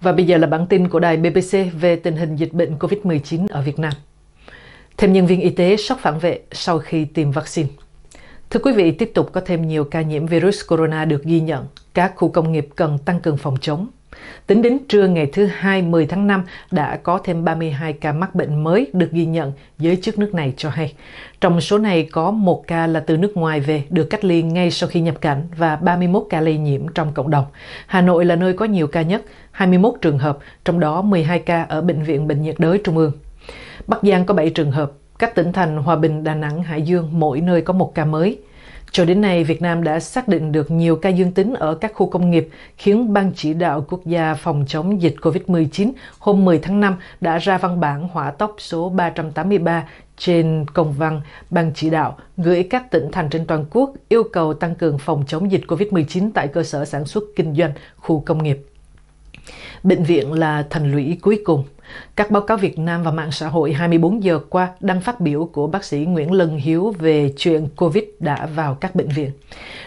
Và bây giờ là bản tin của đài BBC về tình hình dịch bệnh COVID-19 ở Việt Nam. Thêm nhân viên y tế sốc phản vệ sau khi tiêm vaccine. Thưa quý vị, tiếp tục có thêm nhiều ca nhiễm virus corona được ghi nhận. Các khu công nghiệp cần tăng cường phòng chống, Tính đến trưa ngày thứ hai 10 tháng 5 đã có thêm 32 ca mắc bệnh mới được ghi nhận, giới chức nước này cho hay. Trong số này có một ca là từ nước ngoài về được cách ly ngay sau khi nhập cảnh và 31 ca lây nhiễm trong cộng đồng. Hà Nội là nơi có nhiều ca nhất, 21 trường hợp, trong đó 12 ca ở Bệnh viện Bệnh nhiệt đới Trung ương. Bắc Giang có 7 trường hợp, các tỉnh thành Hòa Bình, Đà Nẵng, Hải Dương mỗi nơi có một ca mới. Cho đến nay, Việt Nam đã xác định được nhiều ca dương tính ở các khu công nghiệp, khiến Ban Chỉ đạo Quốc gia phòng chống dịch COVID-19 hôm 10 tháng 5 đã ra văn bản hỏa tốc số 383 trên công văn Ban Chỉ đạo gửi các tỉnh thành trên toàn quốc yêu cầu tăng cường phòng chống dịch COVID-19 tại cơ sở sản xuất kinh doanh, khu công nghiệp. Bệnh viện là thành lũy cuối cùng – các báo cáo Việt Nam và mạng xã hội 24 giờ qua đăng phát biểu của bác sĩ Nguyễn Lân Hiếu về chuyện COVID đã vào các bệnh viện.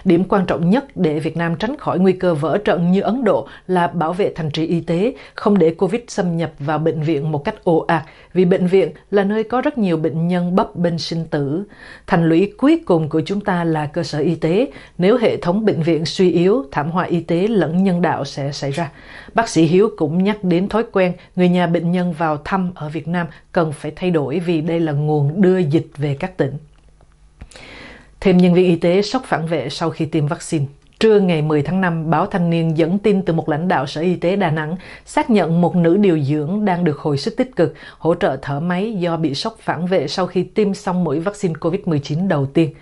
Điểm quan trọng nhất để Việt Nam tránh khỏi nguy cơ vỡ trận như Ấn Độ là bảo vệ thành trì y tế, không để COVID xâm nhập vào bệnh viện một cách ồ ạt, vì bệnh viện là nơi có rất nhiều bệnh nhân bấp bênh sinh tử. Thành lũy cuối cùng của chúng ta là cơ sở y tế. Nếu hệ thống bệnh viện suy yếu, thảm họa y tế lẫn nhân đạo sẽ xảy ra. Bác sĩ Hiếu cũng nhắc đến thói quen người nhà bệnh nhân nhân vào thăm ở Việt Nam cần phải thay đổi vì đây là nguồn đưa dịch về các tỉnh. Thêm nhân viên y tế sốc phản vệ sau khi tiêm vaccine. Trưa ngày 10 tháng 5, báo Thanh Niên dẫn tin từ một lãnh đạo Sở Y tế Đà Nẵng xác nhận một nữ điều dưỡng đang được hồi sức tích cực, hỗ trợ thở máy do bị sốc phản vệ sau khi tiêm xong mũi vaccine COVID-19 đầu tiên.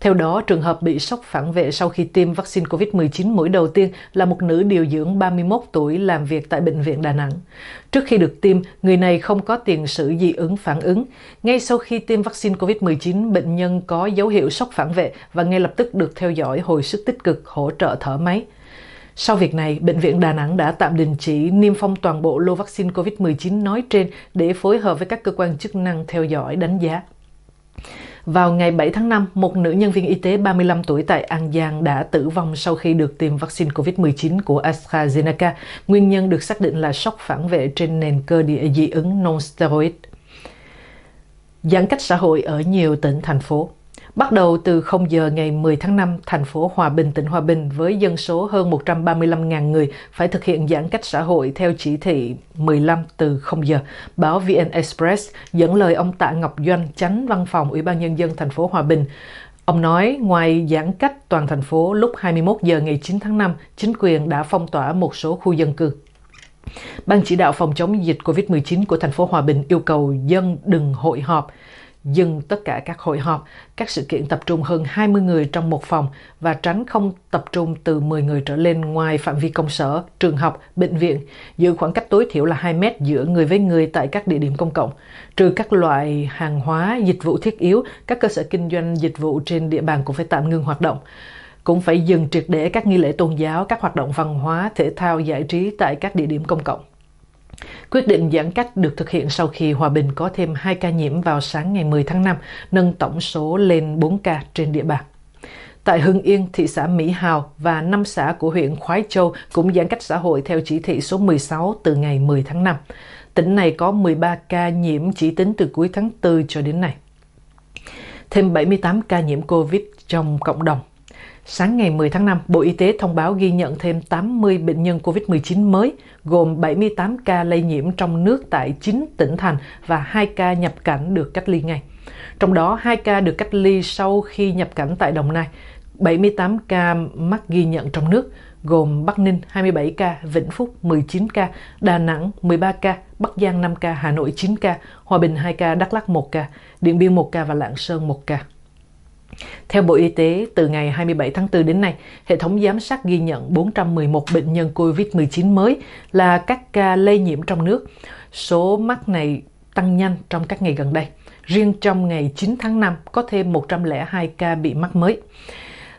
Theo đó, trường hợp bị sốc phản vệ sau khi tiêm vaccine COVID-19 mũi đầu tiên là một nữ điều dưỡng 31 tuổi làm việc tại Bệnh viện Đà Nẵng. Trước khi được tiêm, người này không có tiền sử dị ứng phản ứng. Ngay sau khi tiêm vaccine COVID-19, bệnh nhân có dấu hiệu sốc phản vệ và ngay lập tức được theo dõi hồi sức tích cực, hỗ trợ thở máy. Sau việc này, Bệnh viện Đà Nẵng đã tạm đình chỉ niêm phong toàn bộ lô vaccine COVID-19 nói trên để phối hợp với các cơ quan chức năng theo dõi đánh giá. Vào ngày 7 tháng 5, một nữ nhân viên y tế 35 tuổi tại An Giang đã tử vong sau khi được tiêm vaccine COVID-19 của AstraZeneca. Nguyên nhân được xác định là sốc phản vệ trên nền cơ địa dị ứng non-steroid. Giãn cách xã hội ở nhiều tỉnh, thành phố. Bắt đầu từ 0 giờ ngày 10 tháng 5, thành phố Hòa Bình, tỉnh Hòa Bình với dân số hơn 135.000 người phải thực hiện giãn cách xã hội theo chỉ thị 15 từ 0 giờ. Báo VN Express dẫn lời ông Tạ Ngọc Doanh, tránh văn phòng Ủy ban Nhân dân thành phố Hòa Bình. Ông nói ngoài giãn cách toàn thành phố lúc 21 giờ ngày 9 tháng 5, chính quyền đã phong tỏa một số khu dân cư. Ban chỉ đạo phòng chống dịch COVID-19 của thành phố Hòa Bình yêu cầu dân đừng hội họp, dừng tất cả các hội họp, các sự kiện tập trung hơn 20 người trong một phòng và tránh không tập trung từ 10 người trở lên ngoài phạm vi công sở, trường học, bệnh viện, giữ khoảng cách tối thiểu là 2 mét giữa người với người tại các địa điểm công cộng, trừ các loại hàng hóa, dịch vụ thiết yếu, các cơ sở kinh doanh dịch vụ trên địa bàn cũng phải tạm ngưng hoạt động cũng phải dừng triệt để các nghi lễ tôn giáo, các hoạt động văn hóa, thể thao, giải trí tại các địa điểm công cộng. Quyết định giãn cách được thực hiện sau khi Hòa Bình có thêm 2 ca nhiễm vào sáng ngày 10 tháng 5, nâng tổng số lên 4 ca trên địa bàn. Tại Hưng Yên, thị xã Mỹ Hào và 5 xã của huyện Khói Châu cũng giãn cách xã hội theo chỉ thị số 16 từ ngày 10 tháng 5. Tỉnh này có 13 ca nhiễm chỉ tính từ cuối tháng 4 cho đến nay. Thêm 78 ca nhiễm COVID trong cộng đồng. Sáng ngày 10 tháng 5, Bộ Y tế thông báo ghi nhận thêm 80 bệnh nhân COVID-19 mới, gồm 78 ca lây nhiễm trong nước tại 9 tỉnh thành và 2 ca nhập cảnh được cách ly ngay. Trong đó, 2 ca được cách ly sau khi nhập cảnh tại Đồng Nai, 78 ca mắc ghi nhận trong nước, gồm Bắc Ninh 27 ca, Vĩnh Phúc 19 ca, Đà Nẵng 13 ca, Bắc Giang 5 ca, Hà Nội 9 ca, Hòa Bình 2 ca, Đắk Lắk 1 ca, Điện Biên 1 ca và Lạng Sơn 1 ca. Theo Bộ Y tế, từ ngày 27 tháng 4 đến nay, hệ thống giám sát ghi nhận 411 bệnh nhân COVID-19 mới là các ca lây nhiễm trong nước. Số mắc này tăng nhanh trong các ngày gần đây. Riêng trong ngày 9 tháng 5 có thêm 102 ca bị mắc mới.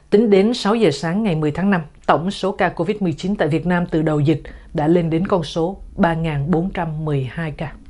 Tính đến 6 giờ sáng ngày 10 tháng 5, tổng số ca COVID-19 tại Việt Nam từ đầu dịch đã lên đến con số 3.412 ca.